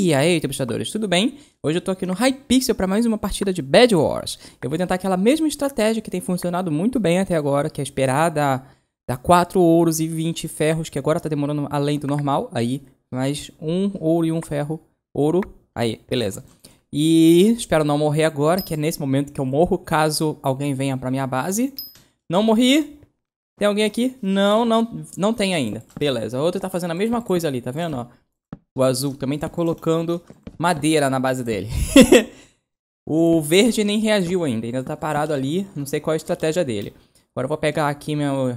E aí, tempestadores, tudo bem? Hoje eu tô aqui no Hypixel para mais uma partida de Bad Wars. Eu vou tentar aquela mesma estratégia que tem funcionado muito bem até agora, que é esperar dar, 4 ouros e 20 ferros, que agora tá demorando além do normal, aí, mais um ouro e um ferro, ouro, aí, beleza. E espero não morrer agora, que é nesse momento que eu morro, caso alguém venha pra minha base. Não morri, tem alguém aqui? Não, não, não tem ainda. Beleza, O outro tá fazendo a mesma coisa ali, tá vendo? Ó, o azul também tá colocando madeira na base dele. o verde nem reagiu ainda, ainda tá parado ali. Não sei qual é a estratégia dele. Agora eu vou pegar aqui meu,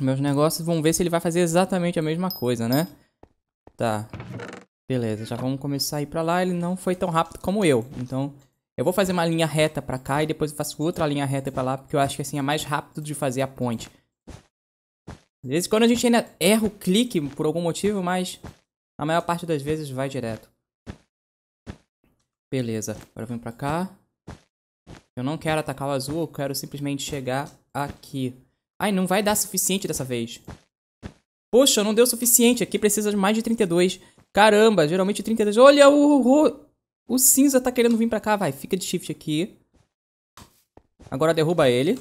meus negócios e vamos ver se ele vai fazer exatamente a mesma coisa, né? Tá. Beleza, já vamos começar a ir pra lá. Ele não foi tão rápido como eu, então... Eu vou fazer uma linha reta pra cá e depois eu faço outra linha reta pra lá, porque eu acho que assim é mais rápido de fazer a ponte. Às vezes quando a gente ainda erra o clique por algum motivo, mas a maior parte das vezes vai direto. Beleza, agora eu venho pra cá. Eu não quero atacar o azul, eu quero simplesmente chegar aqui. Ai, não vai dar suficiente dessa vez. Poxa, não deu suficiente. Aqui precisa de mais de 32. Caramba, geralmente 32. Olha, o, o, o cinza tá querendo vir pra cá. Vai, fica de shift aqui. Agora derruba ele.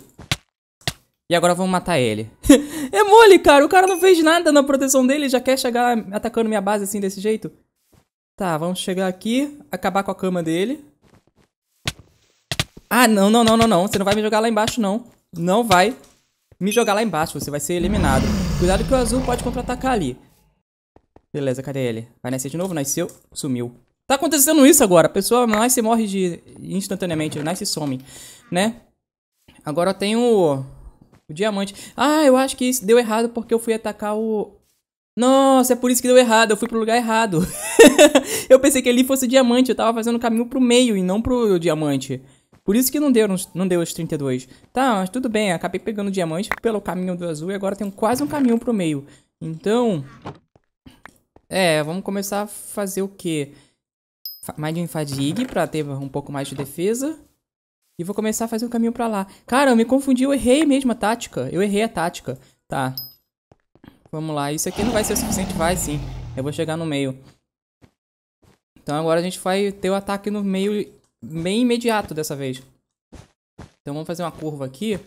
E agora vamos matar ele. é mole, cara. O cara não fez nada na proteção dele. Já quer chegar atacando minha base assim, desse jeito. Tá, vamos chegar aqui. Acabar com a cama dele. Ah, não, não, não, não, não. Você não vai me jogar lá embaixo, não. Não vai me jogar lá embaixo. Você vai ser eliminado. Cuidado que o azul pode contra-atacar ali. Beleza, cadê ele? Vai nascer de novo? Nasceu. Sumiu. Tá acontecendo isso agora. A pessoa nasce e morre de... instantaneamente. Ele nasce e some, né? Agora eu tenho... O diamante. Ah, eu acho que isso deu errado porque eu fui atacar o. Nossa, é por isso que deu errado. Eu fui pro lugar errado. eu pensei que ali fosse diamante. Eu tava fazendo o caminho pro meio e não pro diamante. Por isso que não deu, não deu os 32. Tá, mas tudo bem. Acabei pegando o diamante pelo caminho do azul e agora tenho quase um caminho pro meio. Então. É, vamos começar a fazer o quê? de um fadigue pra ter um pouco mais de defesa. E vou começar a fazer o um caminho pra lá. Cara, eu me confundi, eu errei mesmo a tática. Eu errei a tática. Tá. Vamos lá. Isso aqui não vai ser o suficiente, vai sim. Eu vou chegar no meio. Então agora a gente vai ter o ataque no meio bem imediato dessa vez. Então vamos fazer uma curva aqui.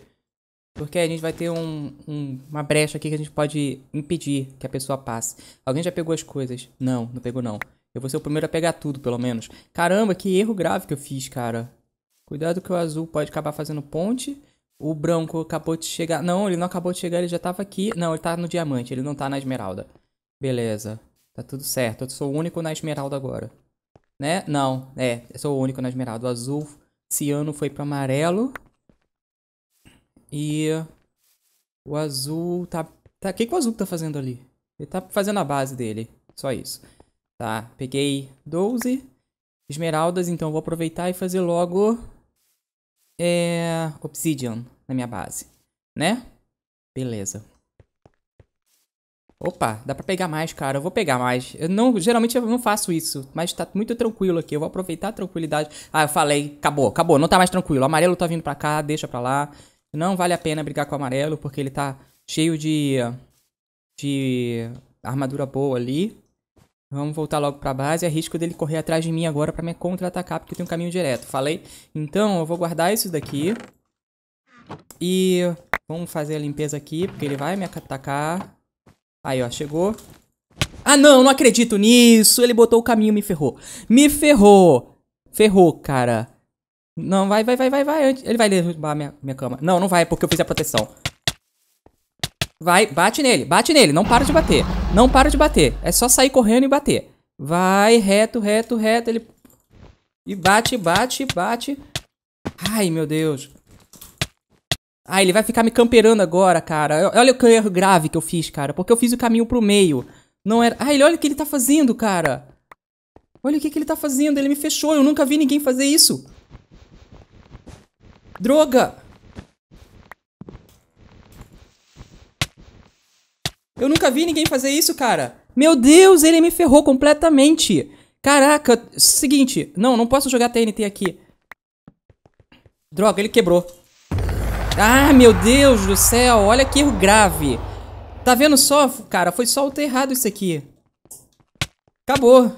Porque a gente vai ter um, um, uma brecha aqui que a gente pode impedir que a pessoa passe. Alguém já pegou as coisas? Não, não pegou não. Eu vou ser o primeiro a pegar tudo, pelo menos. Caramba, que erro grave que eu fiz, cara. Cuidado que o azul pode acabar fazendo ponte. O branco acabou de chegar. Não, ele não acabou de chegar, ele já tava aqui. Não, ele tá no diamante, ele não tá na esmeralda. Beleza. Tá tudo certo. Eu sou o único na esmeralda agora. Né? Não, é. Eu sou o único na esmeralda. O azul, ciano foi pro amarelo. E... O azul tá... tá... O que, que o azul tá fazendo ali? Ele tá fazendo a base dele. Só isso. Tá, peguei 12 esmeraldas, então vou aproveitar e fazer logo é, obsidian na minha base, né? Beleza. Opa, dá pra pegar mais, cara. Eu vou pegar mais. Eu não, geralmente eu não faço isso, mas tá muito tranquilo aqui. Eu vou aproveitar a tranquilidade. Ah, eu falei. Acabou, acabou. Não tá mais tranquilo. O amarelo tá vindo pra cá, deixa pra lá. Não vale a pena brigar com o amarelo, porque ele tá cheio de... De armadura boa ali. Vamos voltar logo para base. É risco dele correr atrás de mim agora para me contra-atacar, porque eu tenho um caminho direto. Falei? Então, eu vou guardar isso daqui. E vamos fazer a limpeza aqui, porque ele vai me atacar. Aí, ó, chegou. Ah, não, não acredito nisso. Ele botou o caminho, me ferrou. Me ferrou. Ferrou, cara. Não, vai, vai, vai, vai, vai. Ele vai derrubar minha, minha cama. Não, não vai, porque eu fiz a proteção. Vai, bate nele, bate nele, não para de bater. Não para de bater, é só sair correndo e bater. Vai, reto, reto, reto, ele... E bate, bate, bate. Ai, meu Deus. Ai, ah, ele vai ficar me camperando agora, cara. Olha o erro grave que eu fiz, cara. Porque eu fiz o caminho pro meio. Não era... Ai, olha o que ele tá fazendo, cara. Olha o que, que ele tá fazendo. Ele me fechou. Eu nunca vi ninguém fazer isso. Droga! Eu nunca vi ninguém fazer isso, cara. Meu Deus, ele me ferrou completamente. Caraca, seguinte. Não, não posso jogar TNT aqui. Droga, ele quebrou. Ah, meu Deus do céu, olha que erro grave. Tá vendo só, cara? Foi só o ter errado isso aqui. Acabou.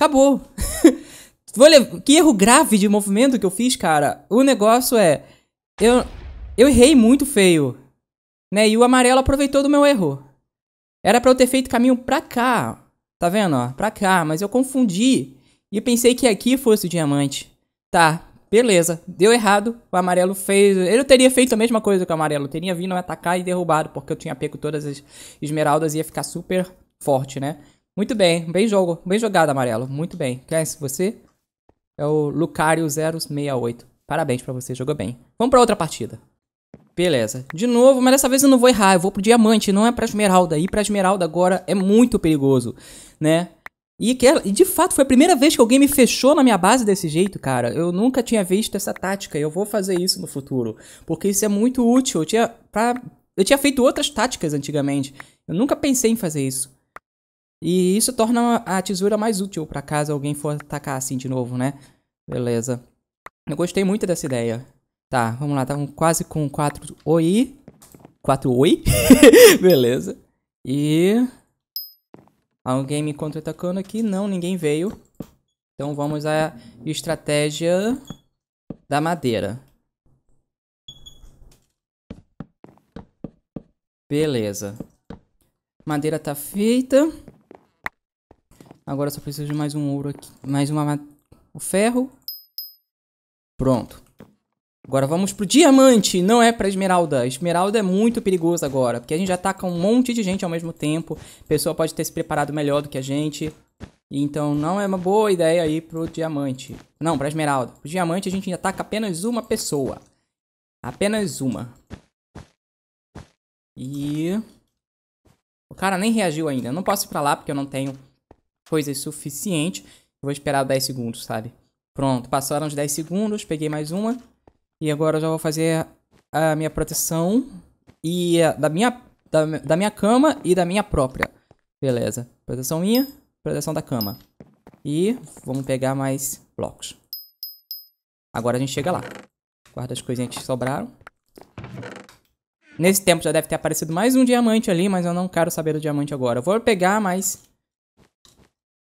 Acabou. Vou levar... Que erro grave de movimento que eu fiz, cara. O negócio é... Eu, eu errei muito feio. Né? E o amarelo aproveitou do meu erro. Era para eu ter feito caminho pra cá. Tá vendo? Ó? Pra cá. Mas eu confundi. E pensei que aqui fosse o diamante. Tá. Beleza. Deu errado. O amarelo fez... Eu teria feito a mesma coisa que o amarelo. Eu teria vindo atacar e derrubado. Porque eu tinha pego todas as esmeraldas e ia ficar super forte, né? Muito bem. Bem jogo. Bem jogado, amarelo. Muito bem. Quer você? É o Lucario 068. Parabéns para você. Jogou bem. Vamos para outra partida. Beleza. De novo, mas dessa vez eu não vou errar. Eu vou pro diamante, não é pra esmeralda. Ir pra esmeralda agora é muito perigoso, né? E, que, é, e de fato, foi a primeira vez que alguém me fechou na minha base desse jeito, cara. Eu nunca tinha visto essa tática. Eu vou fazer isso no futuro. Porque isso é muito útil. Eu tinha, pra, eu tinha feito outras táticas antigamente. Eu nunca pensei em fazer isso. E isso torna a tesoura mais útil para caso alguém for atacar assim de novo, né? Beleza. Eu gostei muito dessa ideia. Tá, vamos lá, tá com, quase com 4 oi. 4 oi? Beleza. E. Alguém me contra-atacando aqui? Não, ninguém veio. Então vamos à estratégia da madeira. Beleza. Madeira tá feita. Agora só preciso de mais um ouro aqui. Mais uma. O ferro. Pronto. Agora vamos pro diamante, não é pra esmeralda. Esmeralda é muito perigoso agora, porque a gente ataca tá um monte de gente ao mesmo tempo. A pessoa pode ter se preparado melhor do que a gente. Então não é uma boa ideia ir pro diamante. Não, pra esmeralda. Pro diamante a gente ataca tá apenas uma pessoa. Apenas uma. E... O cara nem reagiu ainda. Eu não posso ir pra lá porque eu não tenho coisas suficientes. vou esperar 10 segundos, sabe? Pronto, passaram os 10 segundos, peguei mais uma. E agora eu já vou fazer a minha proteção e da minha da, da minha cama e da minha própria. Beleza. Proteção minha, proteção da cama. E vamos pegar mais blocos. Agora a gente chega lá. Guarda as coisinhas que sobraram. Nesse tempo já deve ter aparecido mais um diamante ali, mas eu não quero saber do diamante agora. Eu vou pegar, mais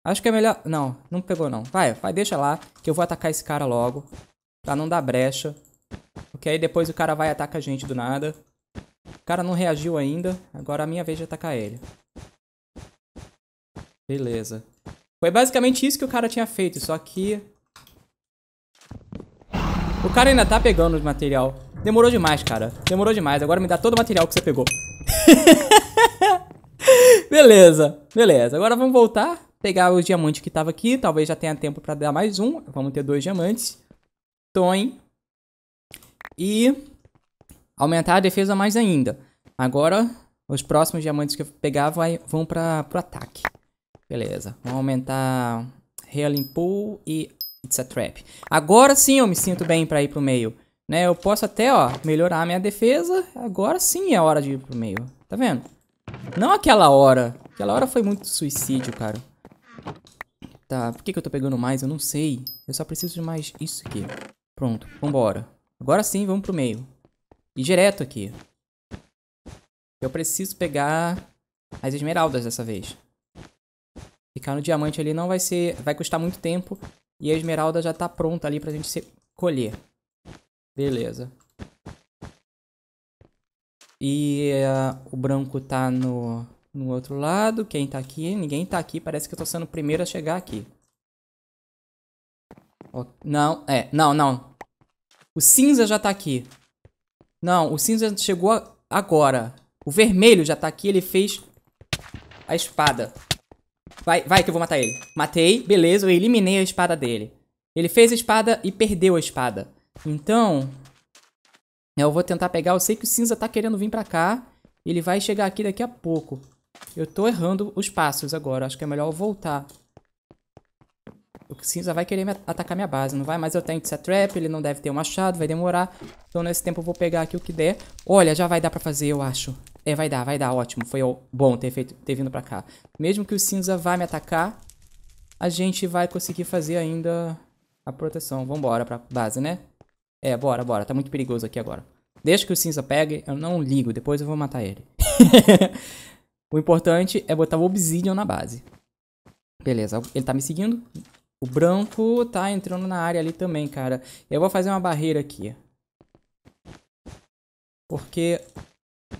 Acho que é melhor... Não, não pegou não. Vai, vai, deixa lá, que eu vou atacar esse cara logo. Pra não dar brecha. Porque aí depois o cara vai e ataca a gente do nada. O cara não reagiu ainda. Agora é a minha vez de atacar ele. Beleza. Foi basicamente isso que o cara tinha feito, só que... O cara ainda tá pegando o material. Demorou demais, cara. Demorou demais. Agora me dá todo o material que você pegou. beleza, beleza. Agora vamos voltar. Pegar os diamantes que tava aqui. Talvez já tenha tempo pra dar mais um. Vamos ter dois diamantes. hein? e aumentar a defesa mais ainda. Agora, os próximos diamantes que eu pegar vai, vão para o ataque. Beleza, vamos aumentar Healing Pool e It's a Trap. Agora sim eu me sinto bem para ir pro meio. Né, eu posso até, ó, melhorar a minha defesa. Agora sim é hora de ir pro meio. Tá vendo? Não aquela hora. Aquela hora foi muito suicídio, cara. Tá, por que, que eu tô pegando mais? Eu não sei. Eu só preciso de mais isso aqui. Pronto, vambora. Agora sim, vamos pro meio. E direto aqui. Eu preciso pegar as esmeraldas dessa vez. Ficar no diamante ali não vai ser... Vai custar muito tempo. E a esmeralda já tá pronta ali pra gente colher. Beleza. E uh, o branco tá no, no outro lado. Quem tá aqui? Ninguém tá aqui. Parece que eu tô sendo o primeiro a chegar aqui. Oh, não, é. Não, não. O cinza já tá aqui. Não, o cinza chegou agora. O vermelho já tá aqui, ele fez a espada. Vai, vai que eu vou matar ele. Matei, beleza, eu eliminei a espada dele. Ele fez a espada e perdeu a espada. Então, eu vou tentar pegar. Eu sei que o cinza tá querendo vir pra cá. Ele vai chegar aqui daqui a pouco. Eu tô errando os passos agora. Acho que é melhor eu voltar. O cinza vai querer atacar minha base, não vai? Mas eu tenho ser trap, ele não deve ter um machado, vai demorar. Então nesse tempo eu vou pegar aqui o que der. Olha, já vai dar pra fazer, eu acho. É, vai dar, vai dar, ótimo. Foi bom ter, feito, ter vindo pra cá. Mesmo que o cinza vá me atacar, a gente vai conseguir fazer ainda a proteção. Vambora pra base, né? É, bora, bora. Tá muito perigoso aqui agora. Deixa que o cinza pegue, eu não ligo. Depois eu vou matar ele. o importante é botar o obsidian na base. Beleza, ele tá me seguindo. O branco tá entrando na área ali também, cara. Eu vou fazer uma barreira aqui. Porque...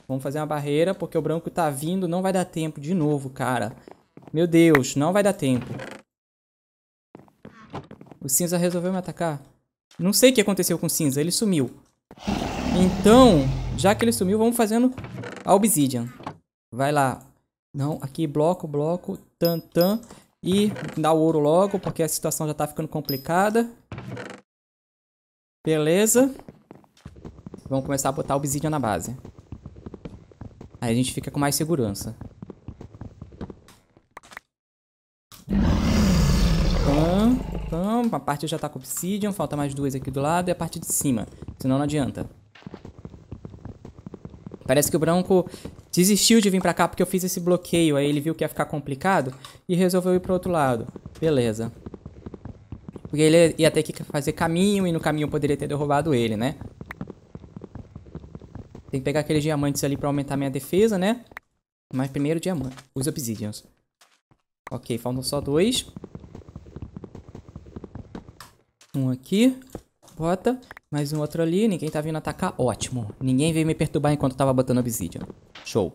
Vamos fazer uma barreira, porque o branco tá vindo. Não vai dar tempo de novo, cara. Meu Deus, não vai dar tempo. O cinza resolveu me atacar. Não sei o que aconteceu com o cinza, ele sumiu. Então, já que ele sumiu, vamos fazendo a obsidian. Vai lá. Não, aqui, bloco, bloco, tan, tan. E dá o ouro logo, porque a situação já tá ficando complicada. Beleza. Vamos começar a botar obsidian na base. Aí a gente fica com mais segurança. Então, a parte já tá com obsidian, falta mais duas aqui do lado e a parte de cima. Senão não adianta. Parece que o branco desistiu de vir pra cá porque eu fiz esse bloqueio. Aí ele viu que ia ficar complicado e resolveu ir pro outro lado. Beleza. Porque ele ia ter que fazer caminho e no caminho poderia ter derrubado ele, né? Tem que pegar aqueles diamantes ali pra aumentar minha defesa, né? Mas primeiro diamante. Os obsidians. Ok, faltam só dois. Um aqui. Bota. Mais um outro ali, ninguém tá vindo atacar, ótimo. Ninguém veio me perturbar enquanto eu tava botando obsidian. Show.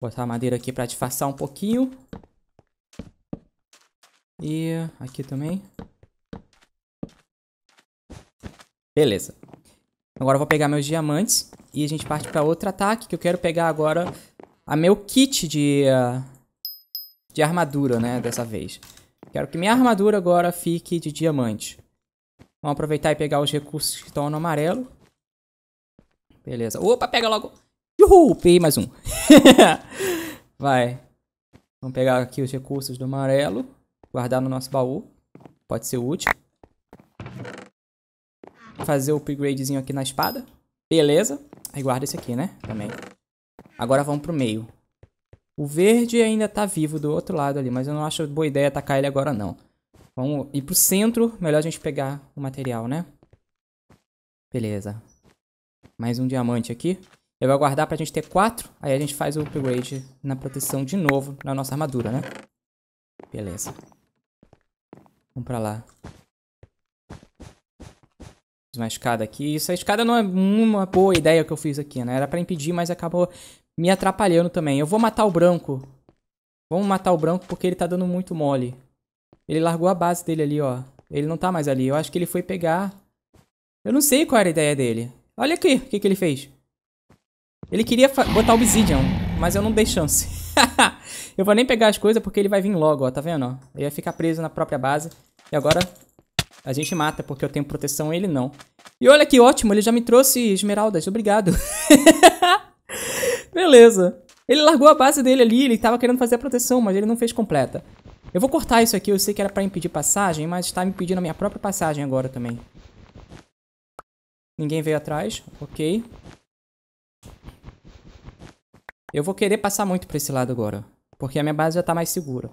Botar a madeira aqui pra disfarçar um pouquinho. E aqui também. Beleza. Agora eu vou pegar meus diamantes e a gente parte pra outro ataque que eu quero pegar agora a meu kit de, de armadura, né, dessa vez. Quero que minha armadura agora fique de diamante. Vamos aproveitar e pegar os recursos que estão no amarelo. Beleza. Opa, pega logo. Uhul, peguei mais um. Vai. Vamos pegar aqui os recursos do amarelo. Guardar no nosso baú. Pode ser útil. Fazer o upgradezinho aqui na espada. Beleza. Aí guarda esse aqui, né? Também. Agora vamos pro meio. O verde ainda tá vivo do outro lado ali, mas eu não acho boa ideia atacar ele agora não. Vamos ir pro centro. Melhor a gente pegar o material, né? Beleza. Mais um diamante aqui. Eu vou aguardar pra gente ter quatro. Aí a gente faz o upgrade na proteção de novo na nossa armadura, né? Beleza. Vamos pra lá. Fiz uma escada aqui. Isso, a escada não é uma boa ideia que eu fiz aqui, né? Era pra impedir, mas acabou me atrapalhando também. Eu vou matar o branco. Vamos matar o branco porque ele tá dando muito mole. Ele largou a base dele ali, ó. Ele não tá mais ali. Eu acho que ele foi pegar... Eu não sei qual era a ideia dele. Olha aqui o que, que ele fez. Ele queria botar obsidian, mas eu não dei chance. eu vou nem pegar as coisas porque ele vai vir logo, ó. Tá vendo, ó? Ele vai ficar preso na própria base. E agora a gente mata porque eu tenho proteção e ele não. E olha que ótimo, ele já me trouxe esmeraldas. Obrigado. Beleza. Ele largou a base dele ali, ele tava querendo fazer a proteção, mas ele não fez completa. Eu vou cortar isso aqui, eu sei que era pra impedir passagem, mas tá impedindo a minha própria passagem agora também. Ninguém veio atrás, ok. Eu vou querer passar muito pra esse lado agora, porque a minha base já tá mais segura.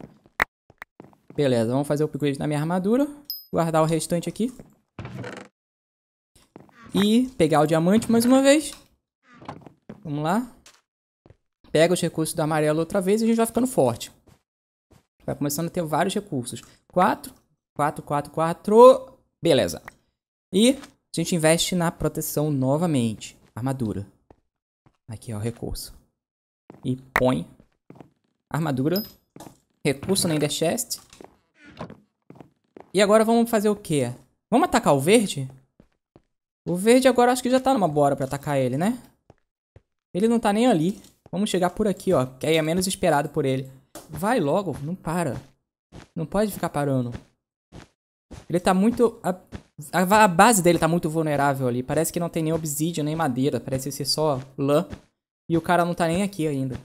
Beleza, vamos fazer o upgrade na minha armadura, guardar o restante aqui. E pegar o diamante mais uma vez. Vamos lá. Pega os recursos do amarelo outra vez e a gente vai ficando forte. Vai começando a ter vários recursos. 4, 4, 4, 4. Beleza. E a gente investe na proteção novamente. Armadura. Aqui, ó, recurso. E põe armadura. Recurso na Ender Chest. E agora vamos fazer o quê? Vamos atacar o verde? O verde agora acho que já tá numa bora pra atacar ele, né? Ele não tá nem ali. Vamos chegar por aqui, ó. Que aí é menos esperado por ele. Vai logo, não para. Não pode ficar parando. Ele tá muito... A, a, a, base dele tá muito vulnerável ali. Parece que não tem nem obsídio, nem madeira. Parece ser só lã. E o cara não tá nem aqui ainda.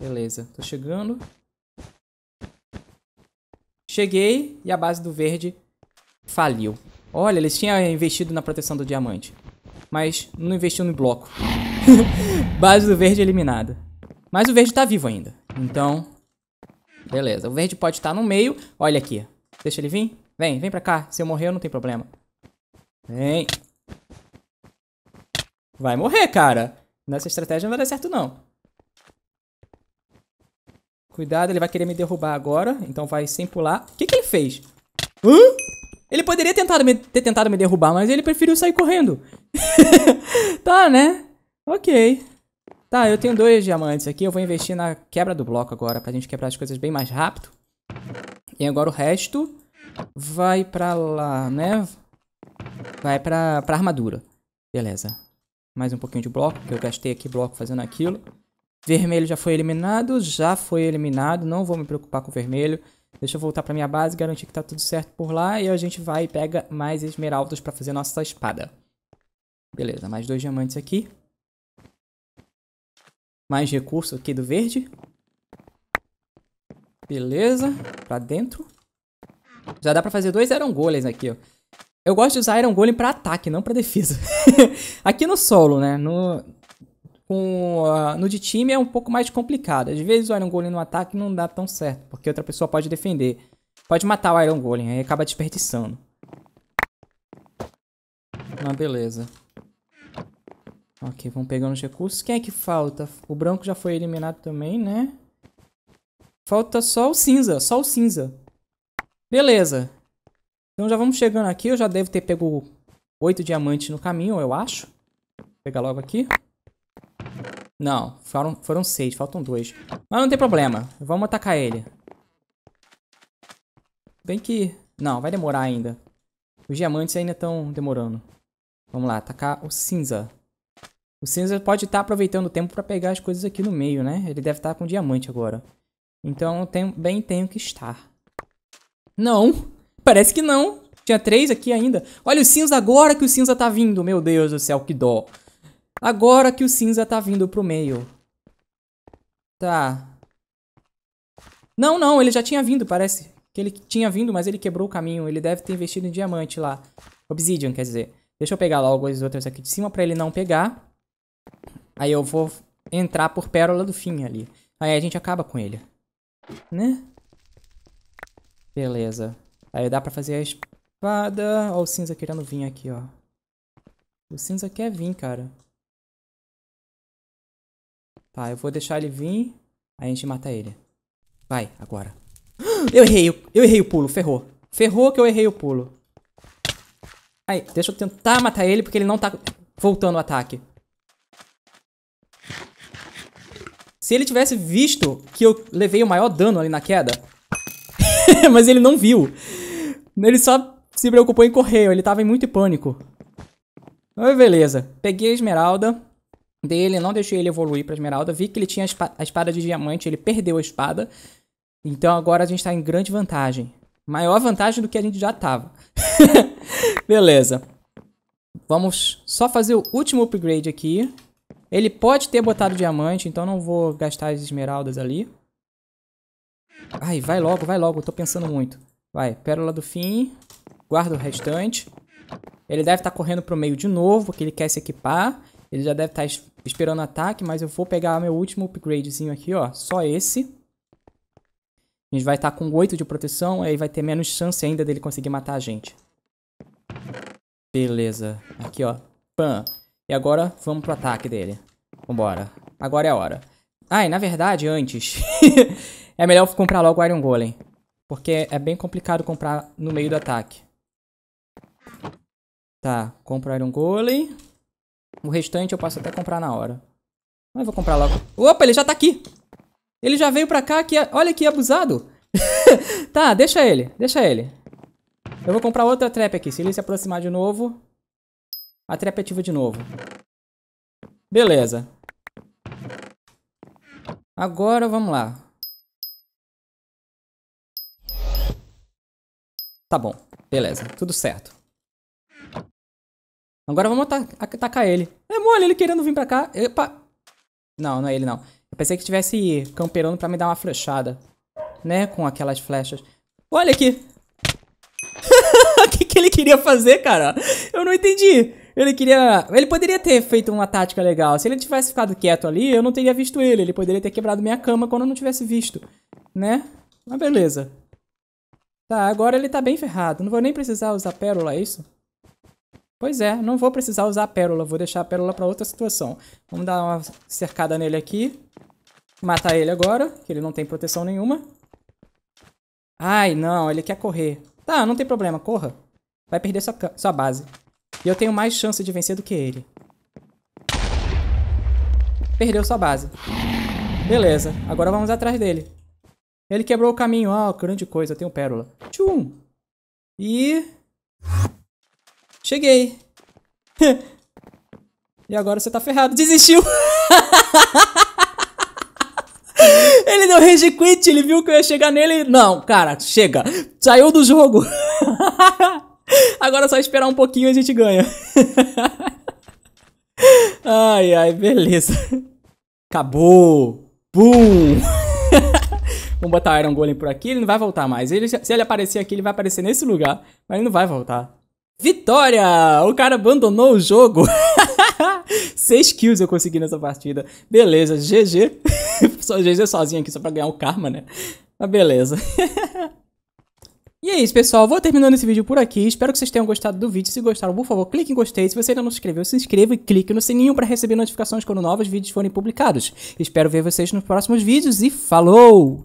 Beleza, tô chegando. Cheguei e a base do verde faliu. Olha, eles tinham investido na proteção do diamante. Mas não investiu no bloco. base do verde eliminada. Mas o verde tá vivo ainda. Então, Beleza. O verde pode estar no meio. Olha aqui. Deixa ele vir. Vem, vem pra cá. Se eu morrer, eu não tem problema. Vem. Vai morrer, cara. Nessa estratégia não vai dar certo, não. Cuidado, ele vai querer me derrubar agora. Então vai sem pular. O que, que ele fez? Hã? Ele poderia tentado me, ter tentado me derrubar, mas ele preferiu sair correndo. tá, né? Ok. Tá, eu tenho dois diamantes aqui. Eu vou investir na quebra do bloco agora, pra gente quebrar as coisas bem mais rápido. E agora o resto vai pra lá, né? Vai pra, pra armadura. Beleza. Mais um pouquinho de bloco, que eu gastei aqui bloco fazendo aquilo. Vermelho já foi eliminado, já foi eliminado. Não vou me preocupar com o vermelho. Deixa eu voltar pra minha base, garantir que tá tudo certo por lá. E a gente vai e pega mais esmeraldas pra fazer nossa espada. Beleza, mais dois diamantes aqui. Mais recurso aqui do verde. Beleza. Pra dentro. Já dá pra fazer dois Iron Golems aqui, ó. Eu gosto de usar Iron Golem pra ataque, não pra defesa. aqui no solo, né? No, com, uh, no de time é um pouco mais complicado. Às vezes o Iron Golem no ataque não dá tão certo, porque outra pessoa pode defender. Pode matar o Iron Golem, aí acaba desperdiçando. Mas ah, beleza. Ok, vamos pegando os recursos. Quem é que falta? O branco já foi eliminado também, né? Falta só o cinza, só o cinza. Beleza. Então já vamos chegando aqui. Eu já devo ter pego oito diamantes no caminho, eu acho. Vou pegar logo aqui. Não, foram, foram seis, faltam dois. Mas não tem problema, vamos atacar ele. Bem que... Não, vai demorar ainda. Os diamantes ainda estão demorando. Vamos lá, atacar o cinza. O cinza pode estar tá aproveitando o tempo para pegar as coisas aqui no meio, né? Ele deve estar tá com diamante agora. Então, tem, bem tenho que estar. Não! Parece que não! Tinha três aqui ainda. Olha o cinza agora que o cinza tá vindo. Meu Deus do céu, que dó. Agora que o cinza tá vindo pro meio. Tá. Não, não, ele já tinha vindo, parece. Que ele tinha vindo, mas ele quebrou o caminho. Ele deve ter investido em diamante lá. Obsidian, quer dizer. Deixa eu pegar logo as outras aqui de cima pra ele não pegar. Aí eu vou entrar por Pérola do Fim ali. Aí a gente acaba com ele. Né? Beleza. Aí dá pra fazer a espada. Ó o cinza querendo vir aqui, ó. O cinza quer vir, cara. Tá, eu vou deixar ele vir. Aí a gente mata ele. Vai, agora. Eu errei, eu errei o pulo, ferrou. Ferrou que eu errei o pulo. Aí, deixa eu tentar matar ele porque ele não tá voltando o ataque. Se ele tivesse visto que eu levei o maior dano ali na queda. Mas ele não viu. Ele só se preocupou em correr, ele tava em muito pânico. Mas beleza. Peguei a esmeralda dele, não deixei ele evoluir pra esmeralda. Vi que ele tinha a espada de diamante, ele perdeu a espada. Então agora a gente tá em grande vantagem. Maior vantagem do que a gente já tava. beleza. Vamos só fazer o último upgrade aqui. Ele pode ter botado diamante, então não vou gastar as esmeraldas ali. Ai, vai logo, vai logo, eu tô pensando muito. Vai, pérola do fim, guarda o restante. Ele deve estar tá correndo pro meio de novo, porque ele quer se equipar. Ele já deve estar tá esperando ataque, mas eu vou pegar meu último upgradezinho aqui, ó. Só esse. A gente vai estar tá com 8 de proteção, aí vai ter menos chance ainda dele conseguir matar a gente. Beleza. Aqui, ó. Pan. E agora vamos pro ataque dele. Vambora. Agora é a hora. Ah, na verdade, antes, é melhor comprar logo o Iron Golem. Porque é bem complicado comprar no meio do ataque. Tá, compro o Iron Golem. O restante eu posso até comprar na hora. Mas vou comprar logo. Opa, ele já tá aqui. Ele já veio pra cá. Que é, Olha que abusado. tá, deixa ele. Deixa ele. Eu vou comprar outra trap aqui. Se ele se aproximar de novo, a trap ativa de novo. Beleza. Agora vamos lá. Tá bom, beleza, tudo certo. Agora vamos atacar ele. É mole, ele querendo vir pra cá. Epa! Não, não é ele não. Eu pensei que estivesse camperando pra me dar uma flechada. Né, com aquelas flechas. Olha aqui! O que, que ele queria fazer, cara? Eu não entendi. Ele queria. Ele poderia ter feito uma tática legal. Se ele tivesse ficado quieto ali, eu não teria visto ele. Ele poderia ter quebrado minha cama quando eu não tivesse visto. Né? Mas beleza. Tá, agora ele tá bem ferrado. Não vou nem precisar usar pérola, é isso? Pois é, não vou precisar usar a pérola. Vou deixar a pérola pra outra situação. Vamos dar uma cercada nele aqui. Matar ele agora, que ele não tem proteção nenhuma. Ai, não, ele quer correr. Tá, não tem problema, corra. Vai perder sua, sua base. E eu tenho mais chance de vencer do que ele. Perdeu sua base. Beleza, agora vamos atrás dele. Ele quebrou o caminho. Ah, oh, grande coisa, tem um pérola. Tchum! E... Cheguei. e agora você tá ferrado. Desistiu! ele deu rage quit, ele viu que eu ia chegar nele. Não, cara, chega. Saiu do jogo. Agora é só esperar um pouquinho e a gente ganha. ai, ai, beleza. Acabou. Bum. Vamos botar Iron Golem por aqui, ele não vai voltar mais. Ele, se ele aparecer aqui, ele vai aparecer nesse lugar, mas ele não vai voltar. Vitória! O cara abandonou o jogo. 6 kills eu consegui nessa partida. Beleza, GG. Só GG sozinho aqui só pra ganhar o karma, né? Mas beleza. E é isso, pessoal. Vou terminando esse vídeo por aqui. Espero que vocês tenham gostado do vídeo. Se gostaram, por favor, clique em gostei. Se você ainda não se inscreveu, se inscreva e clique no sininho para receber notificações quando novos vídeos forem publicados. Espero ver vocês nos próximos vídeos e falou!